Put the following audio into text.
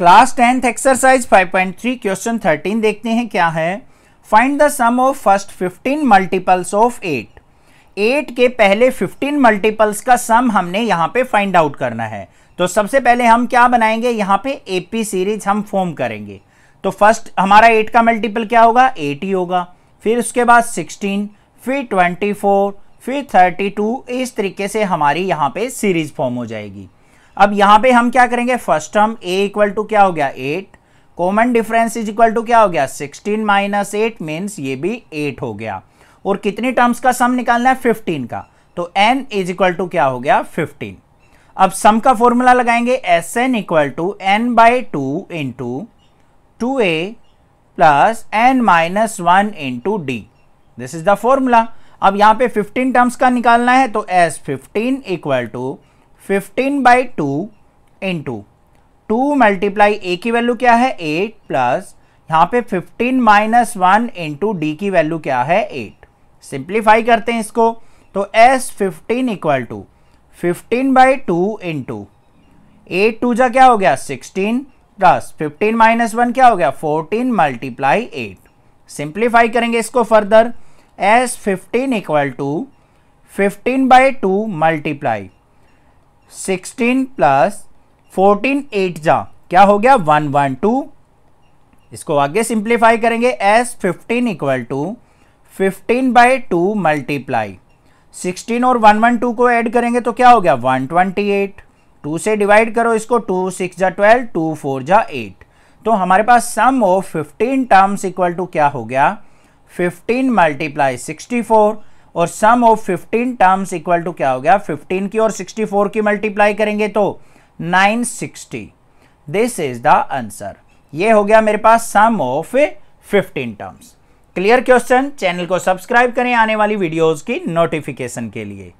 class tenth exercise 5.3 question 13 देखते हैं क्या है find the sum of first 15 multiples of 8 8 के पहले 15 मल्टीपल्स का सम हमने यहाँ पे फाइंड आउट करना है तो सबसे पहले हम क्या बनाएंगे यहाँ पे एपी सीरीज हम फॉर्म करेंगे तो फर्स्ट हमारा 8 का मल्टीपल क्या होगा ही होगा फिर उसके बाद 16 फिर 24 फिर 32 इस तरीके से हमारी यहाँ पे सीरीज फॉर्म हो जाएगी अब यहां पे हम क्या करेंगे first term a equal to क्या हो गया eight common difference is equal to क्या हो गया सिक्सटीन माइनस एट मीन्स ये भी एट हो गया और कितनी टर्म्स का सम निकालना है फिफ्टीन का तो एन इज इक्वल टू क्या हो गया फिफ्टीन अब सम का फॉर्मूला लगाएंगे S N equal to N by two into two A plus N minus one into D this is the formula अब यहां पे 15 टर्म्स का निकालना है तो S fifteen equal to fifteen by two into two multiply A की value क्या है एट प्लस यहाँ पे fifteen minus one into D की वैल्यू क्या है एट सिंप्लीफाई करते हैं इसको तो S fifteen equal to fifteen by two into eight two जा क्या हो गया sixteen plus fifteen minus one क्या हो गया फोर्टीन मल्टीप्लाई एट सिंप्लीफाई करेंगे इसको further S fifteen equal to fifteen by two multiply sixteen plus fourteen eight जा क्या हो गया वन वन टू इसको आगे सिंप्लीफाई करेंगे S fifteen equal to fifteen by two multiply sixteen और वन वन टू को ऐड करेंगे तो क्या हो गया वन ट्वेंटी एट टू से डिवाइड करो इसको टू सिक्स जा ट्वेल्व टू फोर जा एट तो हमारे पास sum of fifteen terms equal to क्या हो गया फिफ्टीन मल्टीप्लाई सिक्सटी फोर और sum of 15 terms equal to क्या हो गया 15 की और 64 की मल्टीप्लाई करेंगे तो 960 दिस इज द आंसर ये हो गया मेरे पास sum of 15 terms clear question channel को सब्सक्राइब करें आने वाली वीडियोज की नोटिफिकेशन के लिए